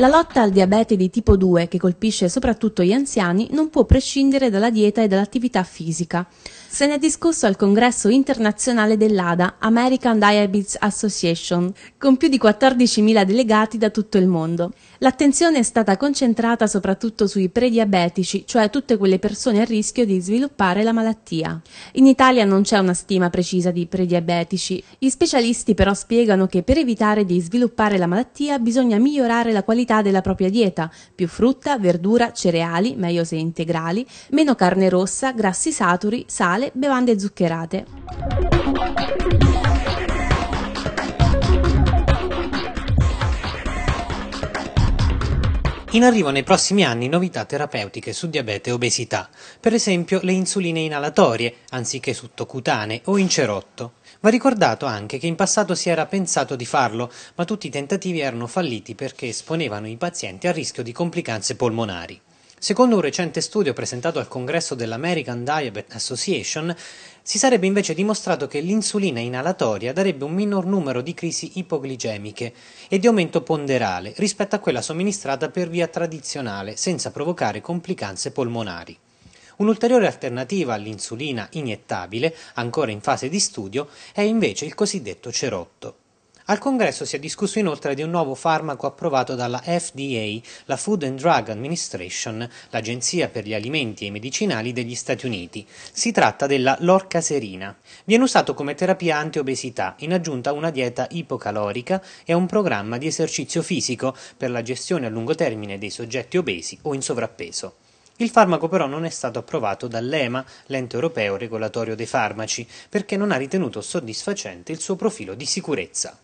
La lotta al diabete di tipo 2, che colpisce soprattutto gli anziani, non può prescindere dalla dieta e dall'attività fisica se ne è discusso al congresso internazionale dell'ADA, American Diabetes Association, con più di 14.000 delegati da tutto il mondo. L'attenzione è stata concentrata soprattutto sui prediabetici, cioè tutte quelle persone a rischio di sviluppare la malattia. In Italia non c'è una stima precisa di prediabetici. Gli specialisti però spiegano che per evitare di sviluppare la malattia bisogna migliorare la qualità della propria dieta, più frutta, verdura, cereali, meglio se integrali, meno carne rossa, grassi saturi, sale, male, bevande zuccherate. In arrivo nei prossimi anni novità terapeutiche su diabete e obesità, per esempio le insuline inalatorie, anziché sottocutanee o in cerotto. Va ricordato anche che in passato si era pensato di farlo, ma tutti i tentativi erano falliti perché esponevano i pazienti a rischio di complicanze polmonari. Secondo un recente studio presentato al congresso dell'American Diabetes Association, si sarebbe invece dimostrato che l'insulina inalatoria darebbe un minor numero di crisi ipoglicemiche e di aumento ponderale rispetto a quella somministrata per via tradizionale, senza provocare complicanze polmonari. Un'ulteriore alternativa all'insulina iniettabile, ancora in fase di studio, è invece il cosiddetto cerotto. Al congresso si è discusso inoltre di un nuovo farmaco approvato dalla FDA, la Food and Drug Administration, l'Agenzia per gli alimenti e i medicinali degli Stati Uniti. Si tratta della lorcaserina. Viene usato come terapia anti-obesità, in aggiunta a una dieta ipocalorica e a un programma di esercizio fisico per la gestione a lungo termine dei soggetti obesi o in sovrappeso. Il farmaco però non è stato approvato dall'EMA, l'ente europeo regolatorio dei farmaci, perché non ha ritenuto soddisfacente il suo profilo di sicurezza.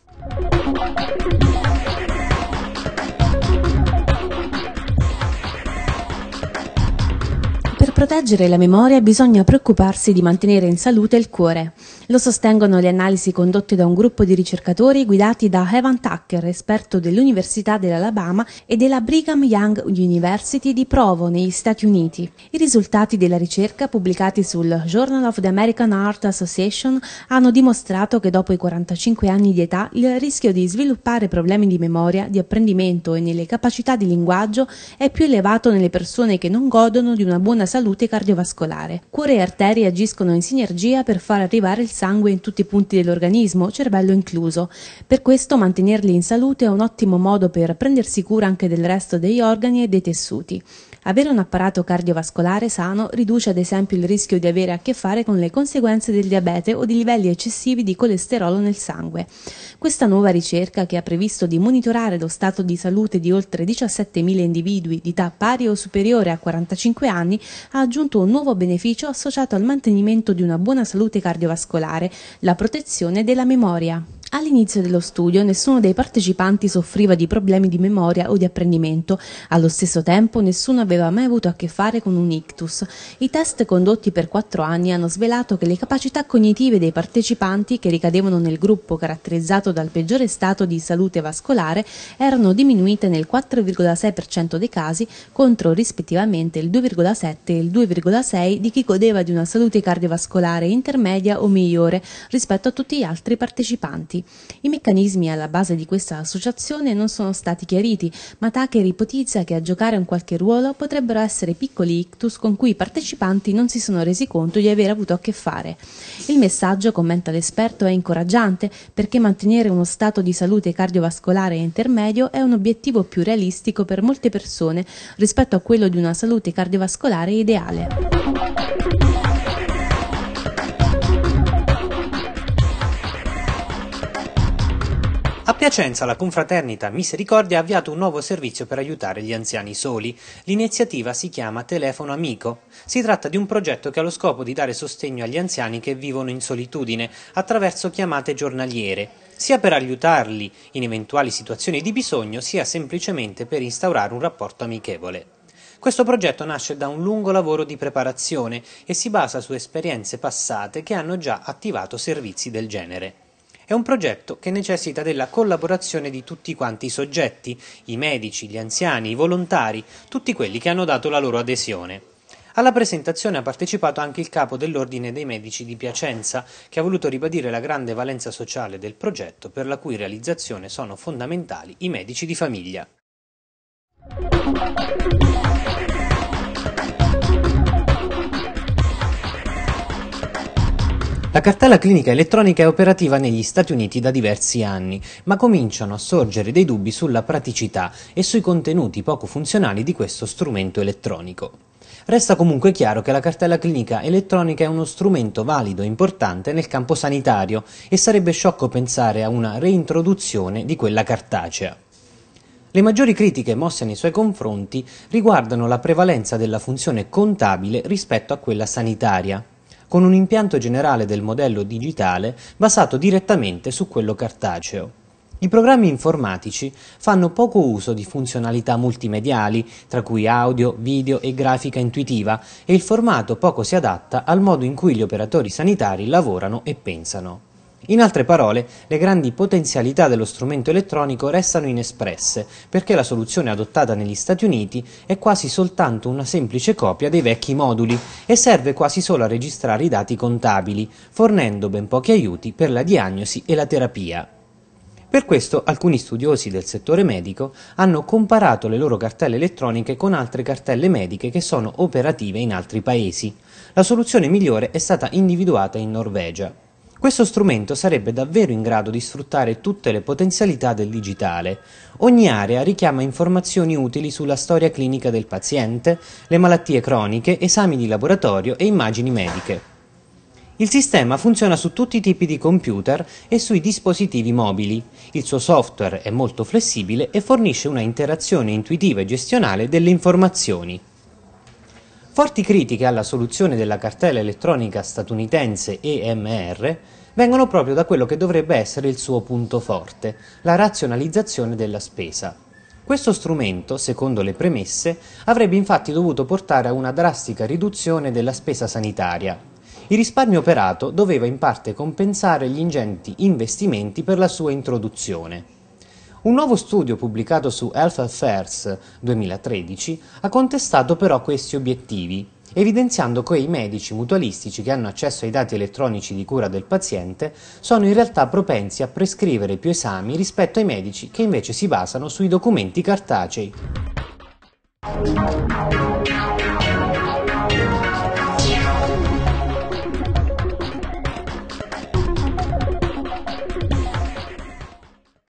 Per proteggere la memoria bisogna preoccuparsi di mantenere in salute il cuore. Lo sostengono le analisi condotte da un gruppo di ricercatori guidati da Evan Tucker, esperto dell'Università dell'Alabama e della Brigham Young University di Provo negli Stati Uniti. I risultati della ricerca, pubblicati sul Journal of the American Art Association, hanno dimostrato che dopo i 45 anni di età il rischio di sviluppare problemi di memoria, di apprendimento e nelle capacità di linguaggio è più elevato nelle persone che non godono di una buona salute cardiovascolare. Cuore e arterie agiscono in sinergia per far arrivare il sangue in tutti i punti dell'organismo, cervello incluso. Per questo mantenerli in salute è un ottimo modo per prendersi cura anche del resto degli organi e dei tessuti. Avere un apparato cardiovascolare sano riduce ad esempio il rischio di avere a che fare con le conseguenze del diabete o di livelli eccessivi di colesterolo nel sangue. Questa nuova ricerca, che ha previsto di monitorare lo stato di salute di oltre 17.000 individui di età pari o superiore a 45 anni, ha aggiunto un nuovo beneficio associato al mantenimento di una buona salute cardiovascolare particolare la protezione della memoria. All'inizio dello studio nessuno dei partecipanti soffriva di problemi di memoria o di apprendimento, allo stesso tempo nessuno aveva mai avuto a che fare con un ictus. I test condotti per quattro anni hanno svelato che le capacità cognitive dei partecipanti che ricadevano nel gruppo caratterizzato dal peggiore stato di salute vascolare erano diminuite nel 4,6% dei casi contro rispettivamente il 2,7 e il 2,6 di chi godeva di una salute cardiovascolare intermedia o migliore rispetto a tutti gli altri partecipanti. I meccanismi alla base di questa associazione non sono stati chiariti, ma Tucker ipotizza che a giocare un qualche ruolo potrebbero essere piccoli ictus con cui i partecipanti non si sono resi conto di aver avuto a che fare. Il messaggio, commenta l'esperto, è incoraggiante perché mantenere uno stato di salute cardiovascolare intermedio è un obiettivo più realistico per molte persone rispetto a quello di una salute cardiovascolare ideale. A Piacenza la confraternita Misericordia ha avviato un nuovo servizio per aiutare gli anziani soli. L'iniziativa si chiama Telefono Amico. Si tratta di un progetto che ha lo scopo di dare sostegno agli anziani che vivono in solitudine attraverso chiamate giornaliere, sia per aiutarli in eventuali situazioni di bisogno, sia semplicemente per instaurare un rapporto amichevole. Questo progetto nasce da un lungo lavoro di preparazione e si basa su esperienze passate che hanno già attivato servizi del genere. È un progetto che necessita della collaborazione di tutti quanti i soggetti, i medici, gli anziani, i volontari, tutti quelli che hanno dato la loro adesione. Alla presentazione ha partecipato anche il capo dell'Ordine dei Medici di Piacenza, che ha voluto ribadire la grande valenza sociale del progetto per la cui realizzazione sono fondamentali i medici di famiglia. La cartella clinica elettronica è operativa negli Stati Uniti da diversi anni, ma cominciano a sorgere dei dubbi sulla praticità e sui contenuti poco funzionali di questo strumento elettronico. Resta comunque chiaro che la cartella clinica elettronica è uno strumento valido e importante nel campo sanitario e sarebbe sciocco pensare a una reintroduzione di quella cartacea. Le maggiori critiche mosse nei suoi confronti riguardano la prevalenza della funzione contabile rispetto a quella sanitaria con un impianto generale del modello digitale basato direttamente su quello cartaceo. I programmi informatici fanno poco uso di funzionalità multimediali, tra cui audio, video e grafica intuitiva, e il formato poco si adatta al modo in cui gli operatori sanitari lavorano e pensano. In altre parole, le grandi potenzialità dello strumento elettronico restano inespresse, perché la soluzione adottata negli Stati Uniti è quasi soltanto una semplice copia dei vecchi moduli e serve quasi solo a registrare i dati contabili, fornendo ben pochi aiuti per la diagnosi e la terapia. Per questo alcuni studiosi del settore medico hanno comparato le loro cartelle elettroniche con altre cartelle mediche che sono operative in altri paesi. La soluzione migliore è stata individuata in Norvegia. Questo strumento sarebbe davvero in grado di sfruttare tutte le potenzialità del digitale. Ogni area richiama informazioni utili sulla storia clinica del paziente, le malattie croniche, esami di laboratorio e immagini mediche. Il sistema funziona su tutti i tipi di computer e sui dispositivi mobili. Il suo software è molto flessibile e fornisce una interazione intuitiva e gestionale delle informazioni. Forti critiche alla soluzione della cartella elettronica statunitense EMR vengono proprio da quello che dovrebbe essere il suo punto forte, la razionalizzazione della spesa. Questo strumento, secondo le premesse, avrebbe infatti dovuto portare a una drastica riduzione della spesa sanitaria. Il risparmio operato doveva in parte compensare gli ingenti investimenti per la sua introduzione. Un nuovo studio pubblicato su Health Affairs 2013 ha contestato però questi obiettivi, evidenziando che i medici mutualistici che hanno accesso ai dati elettronici di cura del paziente sono in realtà propensi a prescrivere più esami rispetto ai medici che invece si basano sui documenti cartacei.